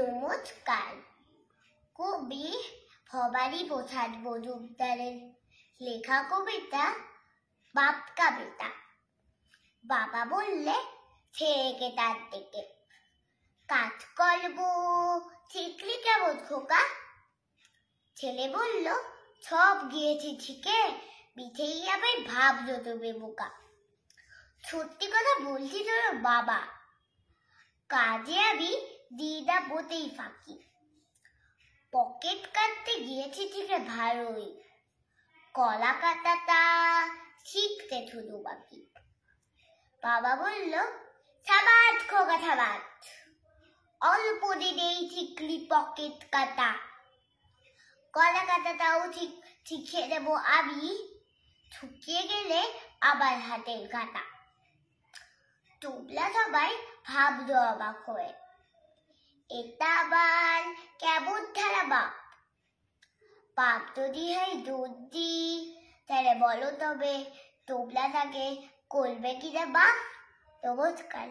নমস্কার কবি ভবানী প্রসাদ মজুমদারের লেখা কবিতা বাপ কবিতা বাবা বললে ছেলেকে তার দিকে কাজ করব ঠিকলি কেমন খোকা ছেলে বলল সব গিয়েছি ঠিকে বিছেই আবার ভাব তুমি বোকা সত্যি কথা বলছি তোর বাবা কাজে আমি দিদা বতেই বোতেই ফাঁকি পকেট কাটতে গিয়েছি ঠিকে ভালোই কলা কাটাটা শিখতে থুলু বাকি বাবা বলল সাবাত খোগা সাবাত অল্প দিনেই শিখলি পকেট কাটা কলা কাটাটাও ঠিক শিখে দেবো আমি ঠুকিয়ে গেলে আবার হাতের কাটা টুবলা সবাই ভাবলো অবাক হয়ে এটা আবার কেমন ধারা বাপ বাপ যদি হয় দুধ দি তাহলে বলো তবে তোমরা তাকে করবে কি রে বাপ নমস্কার